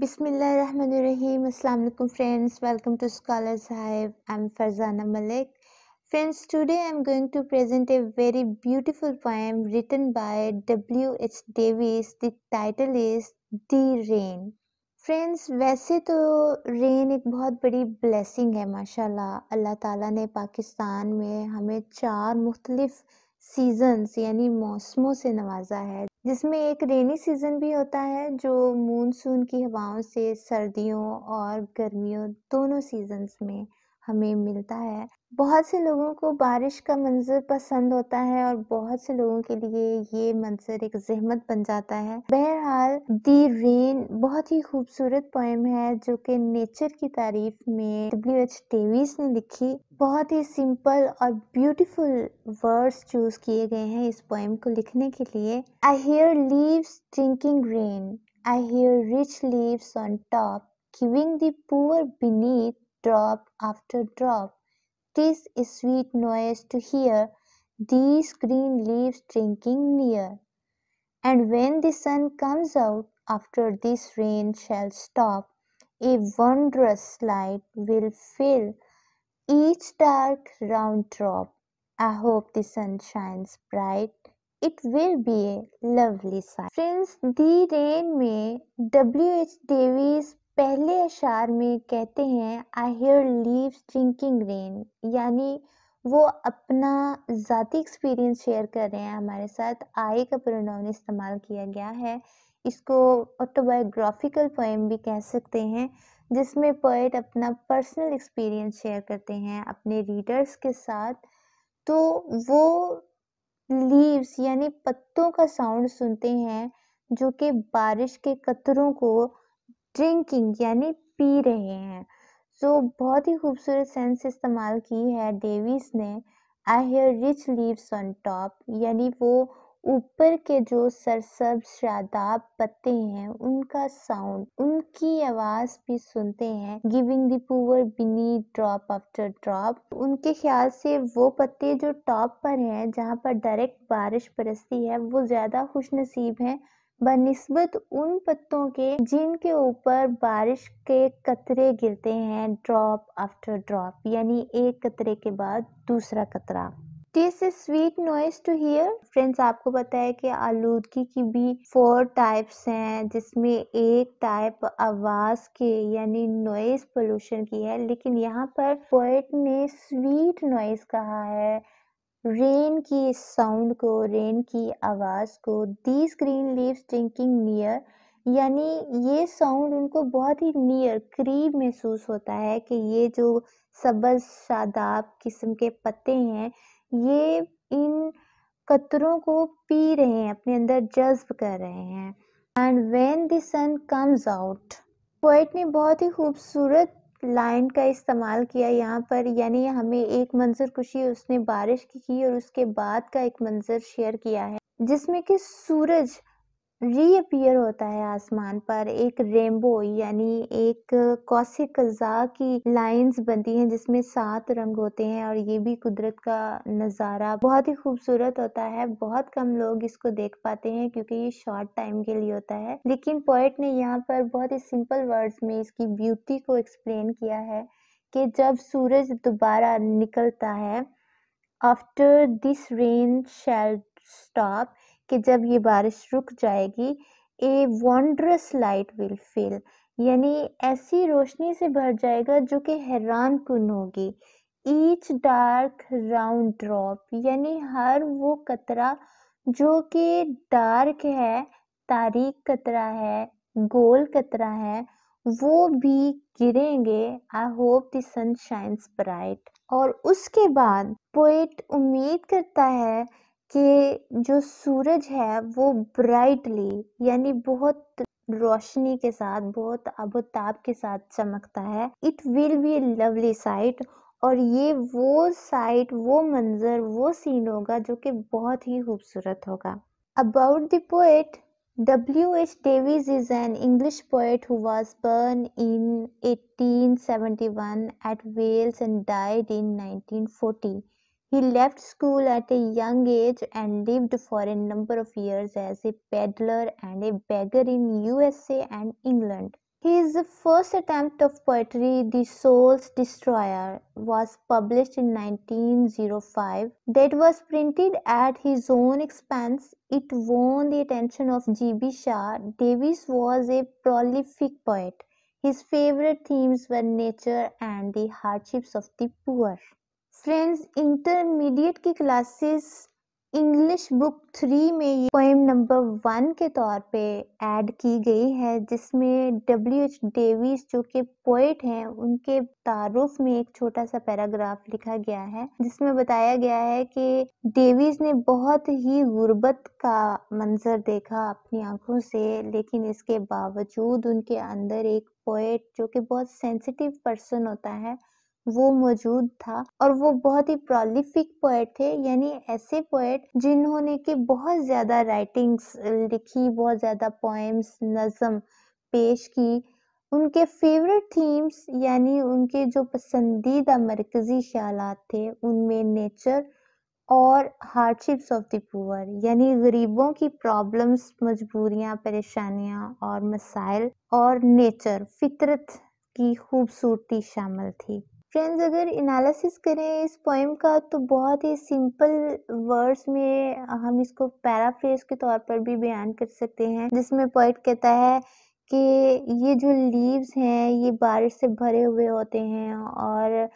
बिसमीम अल्लाम friends welcome to scholar Sahib I am Farzana Malik friends today I am going to present a very beautiful poem written by W H Davies the title is the rain friends वैसे तो rain एक बहुत बड़ी blessing है माशाल्लाह अल्लाह ताला ने पाकिस्तान में हमें चार मुख्तलिफ़ सीजन्स यानी मौसमों से नवाजा है जिसमें एक रेनी सीज़न भी होता है जो मानसून की हवाओं से सर्दियों और गर्मियों दोनों सीज़न्स में हमें मिलता है बहुत से लोगों को बारिश का मंज़र पसंद होता है और बहुत से लोगों के लिए ये मंज़र एक जहमत बन जाता है बहरहाल दी रेन बहुत ही खूबसूरत पोएम है जो कि नेचर की तारीफ में डब्ल्यू एच डेविस ने लिखी बहुत ही सिंपल और ब्यूटीफुल वर्ड्स चूज किए गए हैं इस पोएम को लिखने के लिए I hear leaves drinking rain I hear rich leaves on top giving the poor beneath drop after drop 'Tis a sweet noise to hear These green leaves drinking near. And when the sun comes out after this rain shall stop, a wondrous light will fill each dark round drop. I hope the sun shines bright. It will be a lovely sight. Since the rain may W.H. Davies पहले अशार में कहते हैं I hear leaves drinking rain यानी वो अपना ज़ाती experience share कर रहे हैं हमारे साथ आई का प्रोनाउन इस्तेमाल किया गया है इसको ऑटोबायोग्राफिकल पोएम भी कह सकते हैं जिसमें पोइट अपना पर्सनल एक्सपीरियंस शेयर करते हैं अपने रीडर्स के साथ तो वो लीव्स यानी पत्तों का साउंड सुनते हैं जो कि बारिश के कतरों को ड्रिंकिंग यानी पी रहे हैं सो so, बहुत ही खूबसूरत सेंस इस्तेमाल की है डेविस ने I hear rich leaves on top यानी वो ऊपर के जो सरसब शादाब पत्ते हैं उनका साउंड उनकी आवाज़ भी सुनते हैं giving the poor beneath drop after drop उनके ख्याल से वो पत्ते जो टॉप पर हैं जहाँ पर डायरेक्ट बारिश बरसती है वो ज़्यादा खुश नसीब हैं बनस्बत उन पत्तों के जिनके ऊपर बारिश के कतरे गिरते हैं ड्रॉप आफ्टर ड्रॉप यानी एक कतरे के बाद दूसरा कतरा this is sweet noise to hear friends आपको पता है कि आलूदगी की भी फोर टाइप्स हैं जिसमें एक टाइप आवाज़ के यानी नॉइस पोल्यूशन की है लेकिन यहाँ पर पोइट ने स्वीट नॉइस कहा है रेन की साउंड को रेन की आवाज़ को these green leaves drinking near यानी ये साउंड उनको बहुत ही नियर करीब महसूस होता है कि ये जो सब्ज शादाब किस्म के पत्ते हैं ये इन कतरों को पी रहे हैं अपने अंदर जज्ब कर रहे हैं and when the sun comes out poet ने बहुत ही खूबसूरत लाइन का इस्तेमाल किया यहाँ पर यानी हमें एक मंजर खुशी उसने बारिश की और उसके बाद का एक मंजर शेयर किया है जिसमें कि सूरज रीअपियर होता है आसमान पर एक रेनबो यानी एक कौशिक की लाइंस बनती हैं जिसमें सात रंग होते हैं और ये भी कुदरत का नज़ारा बहुत ही खूबसूरत होता है बहुत कम लोग इसको देख पाते हैं क्योंकि ये शॉर्ट टाइम के लिए होता है लेकिन पोइट ने यहाँ पर बहुत ही सिंपल वर्ड्स में इसकी ब्यूटी को एक्सप्लेन किया है कि जब सूरज दोबारा निकलता है after this rain shall stop कि जब ये बारिश रुक जाएगी a wondrous light will fill यानी ऐसी रोशनी से भर जाएगा जो कि हैरान कन होगी ईच डार्क राउंड ड्रॉप यानी हर वो कतरा जो कि डार्क है तारीख कतरा है गोल कतरा है वो भी गिरेंगे I hope then shines bright और उसके बाद पोइट उम्मीद करता है कि जो सूरज है वो ब्राइटली यानी बहुत रोशनी के साथ बहुत आबोताब के साथ चमकता है it will be a lovely sight और ये वो साइट वो मंजर वो सीन होगा जो कि बहुत ही खूबसूरत होगा about the poet W H Davies is an English poet who was born in 1871 at Wales and died in 1940. He left school at a young age and lived for a number of years as a peddler and a beggar in USA and England. His first attempt of poetry, The Soul's Destroyer, was published in 1905. That was printed at his own expense. It won the attention of G.B. Shah. Davis was a prolific poet. His favorite themes were nature and the hardships of the poor. Friends intermediate की classes English book three में ये poem number one के तौर पे add की गई है जिसमें डब्ल्यू एच डेविस जो कि पोइट हैं उनके तारुफ में एक छोटा सा पैराग्राफ लिखा गया है जिसमें बताया गया है कि डेविस ने बहुत ही गुर्बत का मंजर देखा अपनी आंखों से लेकिन इसके बावजूद उनके अंदर एक पोइट जो कि बहुत सेंसिटिव पर्सन होता है वो मौजूद था और वो बहुत ही प्रोलिफिक पोएट थे यानी ऐसे पोएट जिन्होंने की बहुत ज़्यादा राइटिंग्स लिखी बहुत ज़्यादा पोएम्स नज़म पेश की उनके फेवरेट थीम्स यानी उनके जो पसंदीदा मरकज़ी ख्याल थे उनमें नेचर और हार्डशिप्स ऑफ द पुअर यानी गरीबों की प्रॉब्लम्स मजबूरियां परेशानियां और मसाइल और नेचर फितरत की खूबसूरती शामिल थी फ्रेंड्स अगर एनालिसिस करें इस पोइम का तो बहुत ही सिंपल वर्ड्स में हम इसको पैराफ्रेज के तौर पर भी बयान कर सकते हैं जिसमें पोइट कहता है कि ये जो लीव्स हैं ये बारिश से भरे हुए होते हैं और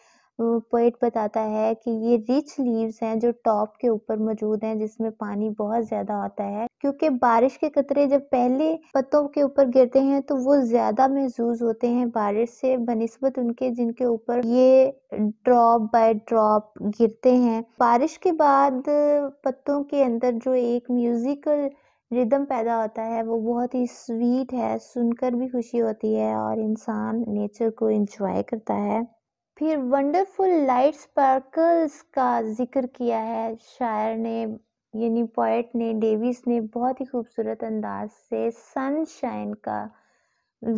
पोइट बताता है कि ये रिच लीव्स हैं जो टॉप के ऊपर मौजूद हैं जिसमें पानी बहुत ज़्यादा होता है क्योंकि बारिश के कतरे जब पहले पत्तों के ऊपर गिरते हैं तो वो ज़्यादा महजूज होते हैं बारिश से बनस्बत उनके जिनके ऊपर ये ड्रॉप बाय ड्रॉप गिरते हैं बारिश के बाद पत्तों के अंदर जो एक म्यूज़िकल रिदम पैदा होता है वो बहुत ही स्वीट है सुनकर भी खुशी होती है और इंसान नेचर को इंजॉय करता है फिर वंडरफुल लाइट स्पार्कल्स का जिक्र किया है शायर ने यानी पोइट ने डेविस ने बहुत ही खूबसूरत अंदाज से सनशाइन का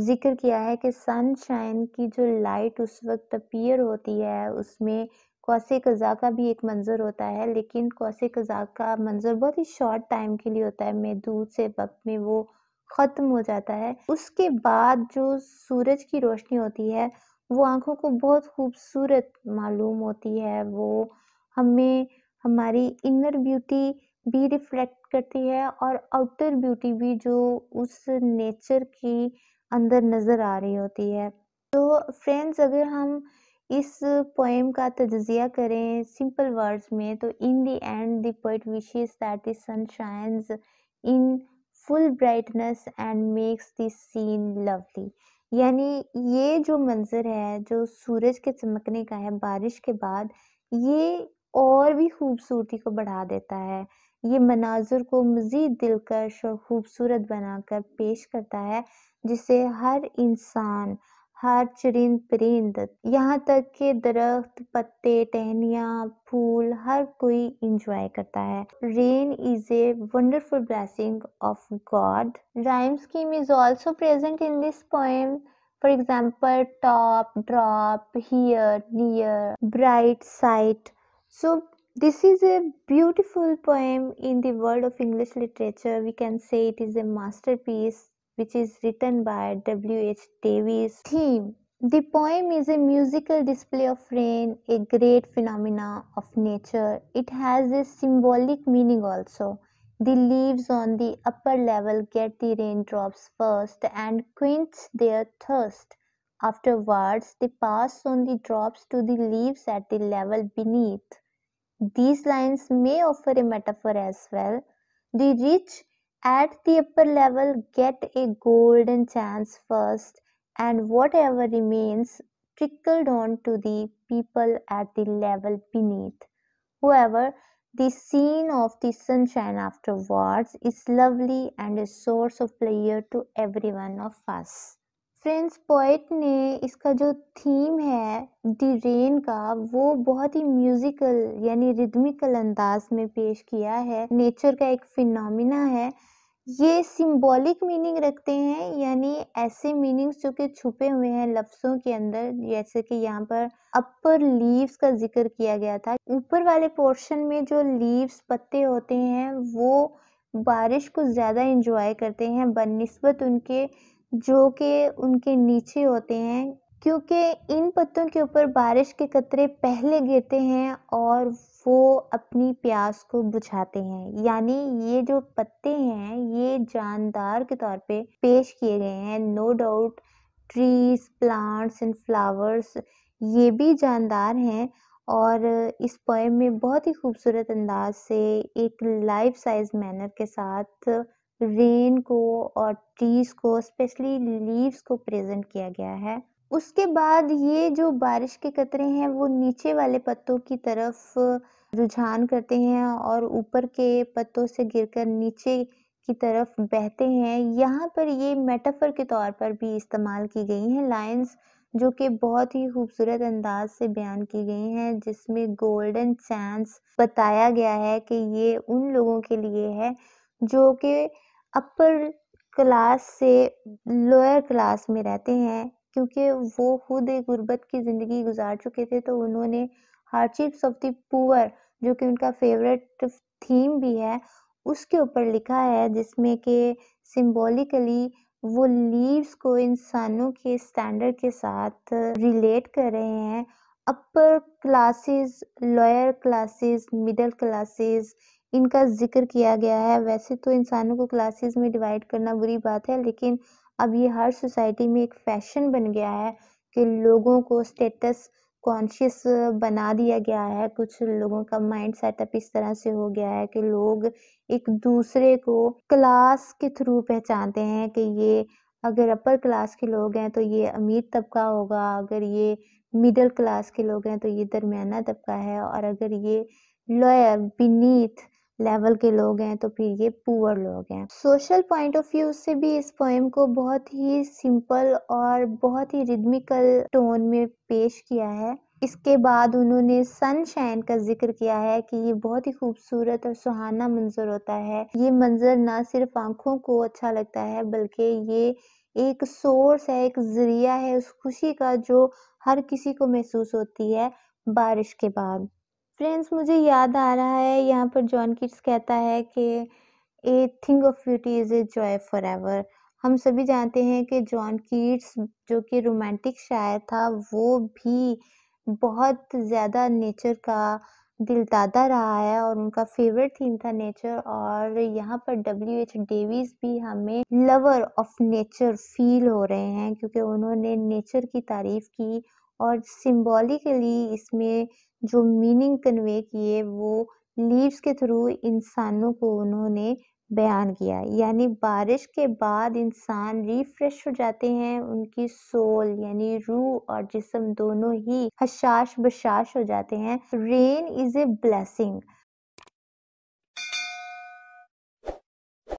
जिक्र किया है कि सनशाइन की जो लाइट उस वक्त अपीयर होती है उसमें कौसे कज़ा का भी एक मंज़र होता है लेकिन कौसे कज़ा का मंज़र बहुत ही शॉर्ट टाइम के लिए होता है महदूद से वक्त में वो ख़त्म हो जाता है उसके बाद जो सूरज की रोशनी होती है वो आँखों को बहुत खूबसूरत मालूम होती है वो हमें हमारी इनर ब्यूटी भी रिफ्लेक्ट करती है और आउटर ब्यूटी भी जो उस नेचर की अंदर नज़र आ रही होती है तो फ्रेंड्स अगर हम इस पोएम का तजिया करें सिंपल वर्ड्स में तो in the end the poet wishes that the sun shines in full brightness and makes this scene lovely यानी ये जो मंज़र है जो सूरज के चमकने का है बारिश के बाद ये और भी खूबसूरती को बढ़ा देता है ये मनाजुर को मज़ीद दिलकश और ख़ूबसूरत बनाकर पेश करता है जिसे हर इंसान हर चरिंद परिंद यहाँ तक के दरख्त पत्ते टहनिया फूल हर कोई इंजॉय करता है rain is a wonderful blessing of God rhyme scheme is also present in this poem for example top drop hear near bright sight so this is a beautiful poem in world of English literature we can say it is a masterpiece which is written by W.H. Davis. Theme The poem is a musical display of rain, a great phenomena of nature. It has a symbolic meaning also. The leaves on the upper level get the raindrops first and quench their thirst. Afterwards, they pass on the drops to the leaves at the level beneath. These lines may offer a metaphor as well. The rich at the upper level get a golden chance first and whatever remains trickled on to the people at the level beneath however the scene of the sunshine afterwards is lovely and a source of pleasure to every one of us friends poet ने इसका जो theme है the rain का वो बहुत ही musical यानी rhythmical अंदाज में पेश किया है नेचर का एक फिनोमिना है ये सिंबॉलिक मीनिंग रखते हैं यानी ऐसे मीनिंग्स जो कि छुपे हुए हैं लफ्ज़ों के अंदर जैसे कि यहाँ पर अपर लीव्स का जिक्र किया गया था ऊपर वाले पोर्शन में जो लीव्स पत्ते होते हैं वो बारिश को ज़्यादा इंजॉय करते हैं बनस्बत उनके जो के उनके नीचे होते हैं क्योंकि इन पत्तों के ऊपर बारिश के कतरे पहले गिरते हैं और वो अपनी प्यास को बुझाते हैं यानी ये जो पत्ते हैं ये जानदार के तौर पे पेश किए गए हैं no doubt trees plants and flowers ये भी जानदार हैं और इस पोएम में बहुत ही खूबसूरत अंदाज से एक लाइफ साइज मैनर के साथ रेन को और ट्रीज़ को स्पेशली लीव्स को प्रेजेंट किया गया है उसके बाद ये जो बारिश के कतरे हैं वो नीचे वाले पत्तों की तरफ रुझान करते हैं और ऊपर के पत्तों से गिरकर नीचे की तरफ बहते हैं यहाँ पर ये मेटाफर के तौर पर भी इस्तेमाल की गई हैं लाइंस जो कि बहुत ही खूबसूरत अंदाज से बयान की गई हैं जिसमें गोल्डन चांस बताया गया है कि ये उन लोगों के लिए है जो कि अपर क्लास से लोअर क्लास में रहते हैं क्योंकि वो खुद एक गुर्बत की ज़िंदगी गुजार चुके थे तो उन्होंने हार्डशिप्स ऑफ द पुअर जो कि उनका फेवरेट थीम भी है उसके ऊपर लिखा है जिसमें कि सिंबॉलिकली वो लीव्स को इंसानों के स्टैंडर्ड के साथ रिलेट कर रहे हैं upper classes lower classes middle classes इनका जिक्र किया गया है वैसे तो इंसानों को क्लासेस में डिवाइड करना बुरी बात है लेकिन अब ये हर सोसाइटी में एक फैशन बन गया है कि लोगों को स्टेटस कॉन्शियस बना दिया गया है कुछ लोगों का माइंड सेटअप इस तरह से हो गया है कि लोग एक दूसरे को क्लास के थ्रू पहचानते हैं कि ये अगर अपर क्लास के लोग हैं तो ये अमीर तबका होगा अगर ये मिडिल क्लास के लोग हैं तो ये दरमियाना तबका है और अगर ये लॉयर बीनीथ लेवल के लोग हैं तो फिर ये पुअर लोग हैं सोशल पॉइंट ऑफ व्यू से भी इस पोएम को बहुत ही सिंपल और बहुत ही रिदमिकल टोन में पेश किया है इसके बाद उन्होंने सनशाइन का जिक्र किया है कि ये बहुत ही खूबसूरत और सुहाना मंजर होता है ये मंजर ना सिर्फ आंखों को अच्छा लगता है बल्कि ये एक सोर्स है एक जरिया है उस खुशी का जो हर किसी को महसूस होती है बारिश के बाद फ्रेंड्स मुझे याद आ रहा है यहाँ पर जॉन किट्स कहता है कि a thing of beauty is a joy forever हम सभी जानते हैं कि जॉन कीट्स जो कि रोमांटिक शायर था वो भी बहुत ज़्यादा नेचर का दिलदादा रहा है और उनका फेवरेट थीम था नेचर और यहाँ पर डब्ल्यू एच डेविस भी हमें लवर ऑफ नेचर फील हो रहे हैं क्योंकि उन्होंने नेचर की तारीफ की और सिम्बॉलिकली इसमें जो मीनिंग कन्वे किए वो लीव्स के थ्रू इंसानों को उन्होंने बयान किया यानी बारिश के बाद इंसान रिफ्रेश हो जाते हैं उनकी सोल यानी रूह और जिसम दोनों ही हशाश बशाश हो जाते हैं रेन इज़ ए ब्लेसिंग